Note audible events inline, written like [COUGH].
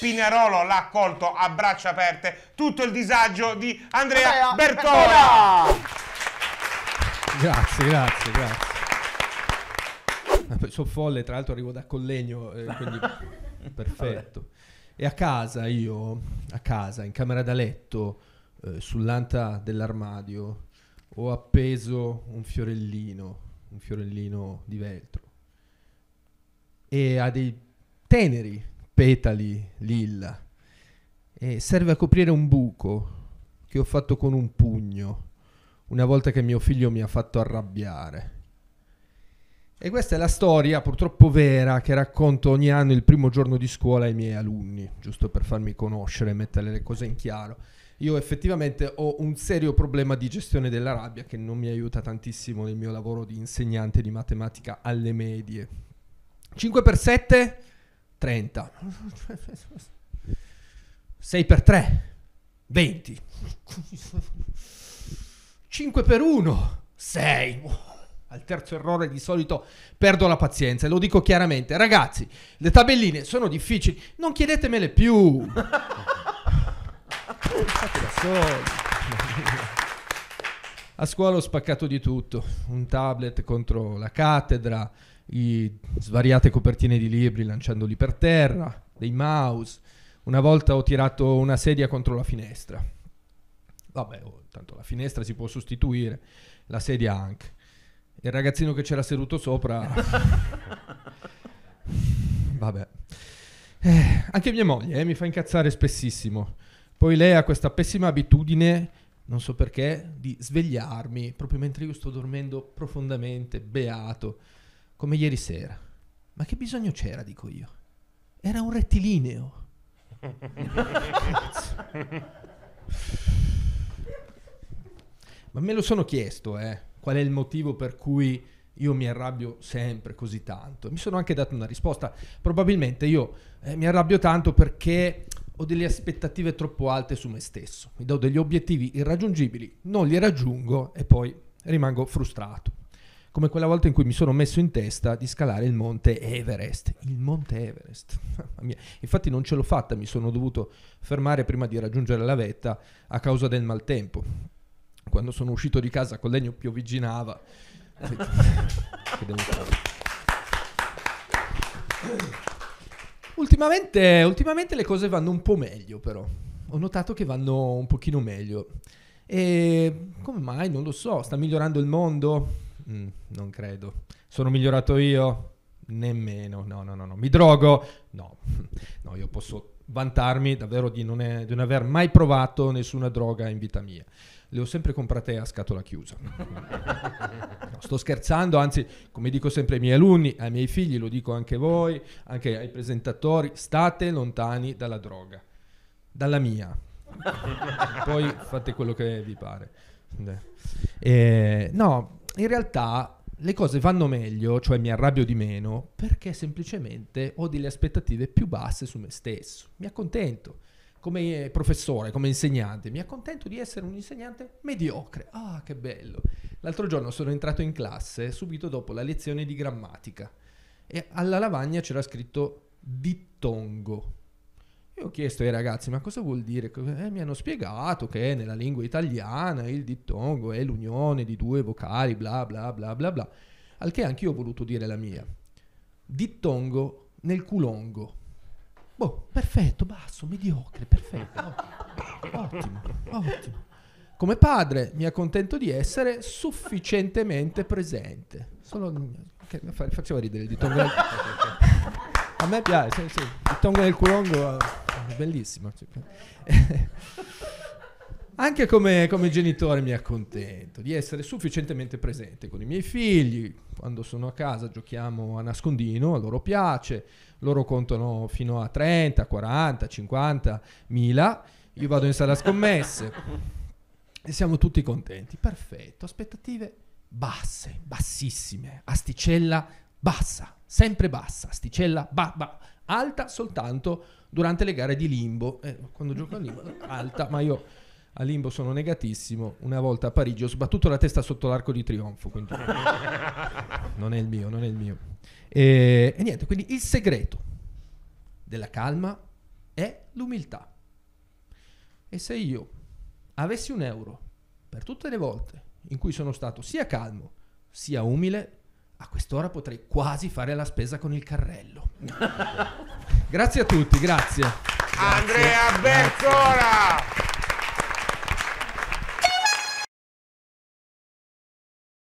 Pinarolo l'ha accolto a braccia aperte tutto il disagio di Andrea, Andrea Bertola. Grazie, grazie, grazie. Sono folle, tra l'altro arrivo da Collegno, eh, quindi [LAUGHS] perfetto. E a casa io, a casa, in camera da letto, eh, sull'anta dell'armadio, ho appeso un fiorellino, un fiorellino di veltro. E ha dei teneri petali lilla e serve a coprire un buco che ho fatto con un pugno una volta che mio figlio mi ha fatto arrabbiare. E questa è la storia, purtroppo vera, che racconto ogni anno il primo giorno di scuola ai miei alunni, giusto per farmi conoscere e mettere le cose in chiaro. Io effettivamente ho un serio problema di gestione della rabbia che non mi aiuta tantissimo nel mio lavoro di insegnante di matematica alle medie. 5 per 7 30, 6 per 3, 20, 5 per 1, 6. Al terzo errore di solito perdo la pazienza e lo dico chiaramente. Ragazzi, le tabelline sono difficili, non chiedetemele più. [LAUGHS] Fate da soli. A scuola ho spaccato di tutto, un tablet contro la cattedra, svariate copertine di libri lanciandoli per terra, dei mouse. Una volta ho tirato una sedia contro la finestra. Vabbè, oh, tanto la finestra si può sostituire, la sedia anche. Il ragazzino che c'era seduto sopra... [LAUGHS] Vabbè. Eh, anche mia moglie eh, mi fa incazzare spessissimo. Poi lei ha questa pessima abitudine non so perché, di svegliarmi proprio mentre io sto dormendo profondamente, beato, come ieri sera. Ma che bisogno c'era, dico io? Era un rettilineo. [LAUGHS] Ma me lo sono chiesto, eh, qual è il motivo per cui io mi arrabbio sempre così tanto. Mi sono anche dato una risposta. Probabilmente io eh, mi arrabbio tanto perché ho delle aspettative troppo alte su me stesso, mi do degli obiettivi irraggiungibili, non li raggiungo e poi rimango frustrato. Come quella volta in cui mi sono messo in testa di scalare il monte Everest. Il monte Everest. [LAUGHS] Infatti non ce l'ho fatta, mi sono dovuto fermare prima di raggiungere la vetta a causa del maltempo. Quando sono uscito di casa col legno piovigginava. [LAUGHS] che devo fare? Ultimamente, ultimamente le cose vanno un po' meglio però. Ho notato che vanno un pochino meglio. E come mai? Non lo so. Sta migliorando il mondo? Mm, non credo. Sono migliorato io? Nemmeno. No, no, no, no. Mi drogo? No. [LAUGHS] No, io posso vantarmi davvero di non, è, di non aver mai provato nessuna droga in vita mia. Le ho sempre comprate a scatola chiusa. [LAUGHS] sto scherzando, anzi come dico sempre ai miei alunni, ai miei figli, lo dico anche a voi, anche ai presentatori, state lontani dalla droga, dalla mia. [LAUGHS] Poi fate quello che vi pare. Eh, no, in realtà le cose vanno meglio, cioè mi arrabbio di meno, perché semplicemente ho delle aspettative più basse su me stesso. Mi accontento come eh, professore, come insegnante, mi accontento di essere un insegnante mediocre. Ah, che bello. L'altro giorno sono entrato in classe subito dopo la lezione di grammatica e alla lavagna c'era scritto dittongo. Io ho chiesto ai ragazzi, ma cosa vuol dire? Eh, mi hanno spiegato che nella lingua italiana il dittongo è l'unione di due vocali, bla bla bla bla bla. Al che anch'io ho voluto dire la mia. Dittongo nel culongo. Boh, perfetto, basso, mediocre, perfetto. Ottimo, ottimo, Come padre mi accontento di essere sufficientemente presente. Solo che faceva ridere il tongo. Nel... [LAUGHS] A me piace, sì, ah, sì. il tongo nel culongo è bellissimo. Anche come, come, genitore mi accontento di essere sufficientemente presente con i miei figli. Quando sono a casa giochiamo a nascondino, a loro piace, loro contano fino a 30, 40, 50 mila. Io vado in sala scommesse e siamo tutti contenti. Perfetto, aspettative basse, bassissime, asticella bassa, sempre bassa, asticella ba, ba, alta soltanto durante le gare di limbo. Eh, quando gioco a limbo, alta, ma io a Limbo sono negatissimo. Una volta a Parigi ho sbattuto la testa sotto l'arco di trionfo. Quindi [LAUGHS] non è il mio, non è il mio. E, e niente, quindi il segreto della calma è l'umiltà. E se io avessi un euro per tutte le volte in cui sono stato sia calmo sia umile, a quest'ora potrei quasi fare la spesa con il carrello. [LAUGHS] grazie a tutti, grazie. grazie. Andrea Bercola!